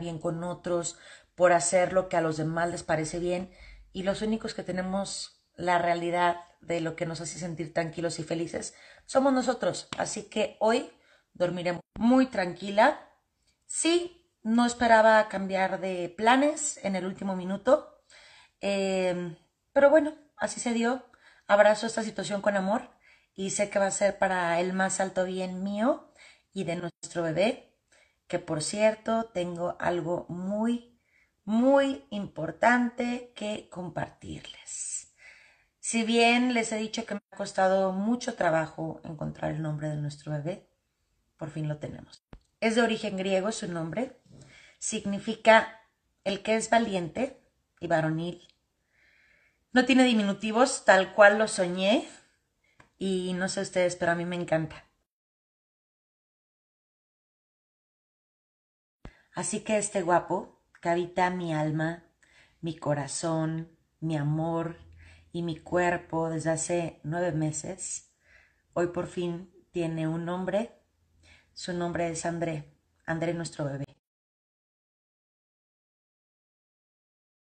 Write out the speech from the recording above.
bien con otros, por hacer lo que a los demás les parece bien y los únicos que tenemos la realidad de lo que nos hace sentir tranquilos y felices somos nosotros. Así que hoy dormiremos muy tranquila. Sí, no esperaba cambiar de planes en el último minuto, em, pero bueno, así se dio. Abrazo esta situación con amor y sé que va a ser para el más alto bien mío y de nuestro bebé que por cierto tengo algo muy, muy importante que compartirles. Si bien les he dicho que me ha costado mucho trabajo encontrar el nombre de nuestro bebé, por fin lo tenemos. Es de origen griego su nombre. Significa el que es valiente y varonil. No tiene diminutivos, tal cual lo soñé. Y no sé ustedes, pero a mí me encanta. Así que este guapo que habita mi alma, mi corazón, mi amor y mi cuerpo desde hace nueve meses, hoy por fin tiene un nombre. Su nombre es André, André nuestro bebé.